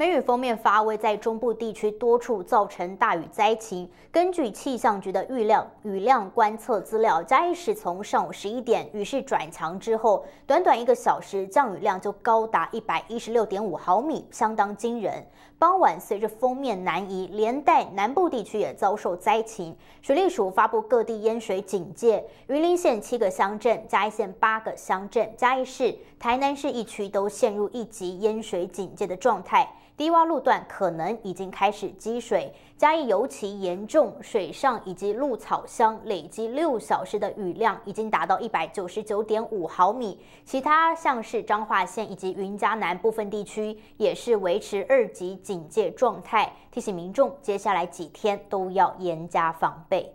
梅雨封面发威，在中部地区多处造成大雨灾情。根据气象局的预量雨量观测资料，嘉义市从上午十一点雨势转强之后，短短一个小时降雨量就高达一百一十六点五毫米，相当惊人。傍晚随着封面南移，连带南部地区也遭受灾情。水利署发布各地淹水警戒，云林县七个乡镇、嘉义县八个乡镇、嘉义市、台南市一区都陷入一级淹水警戒的状态。低洼路段可能已经开始积水，嘉义尤其严重，水上以及鹿草乡累积六小时的雨量已经达到一百九十九点五毫米。其他像是彰化县以及云嘉南部分地区也是维持二级警戒状态，提醒民众接下来几天都要严加防备。